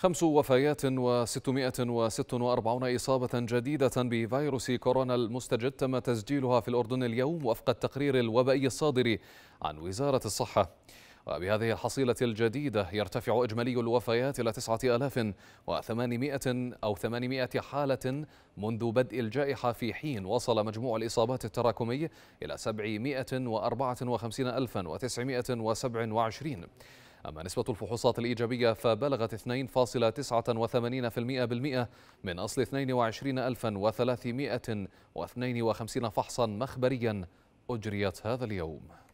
خمس وفيات و646 إصابة جديدة بفيروس كورونا المستجد تم تسجيلها في الأردن اليوم وفق التقرير الوبائي الصادر عن وزارة الصحة وبهذه الحصيلة الجديدة يرتفع إجمالي الوفيات إلى 9800 أو 800 حالة منذ بدء الجائحة في حين وصل مجموع الإصابات التراكمي إلى 754927 أما نسبة الفحوصات الإيجابية فبلغت 2.89% من أصل 22.352 فحصا مخبريا أجريت هذا اليوم